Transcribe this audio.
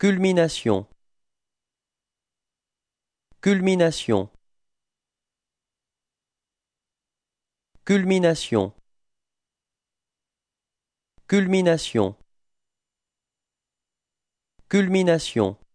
Culmination Culmination Culmination Culmination Culmination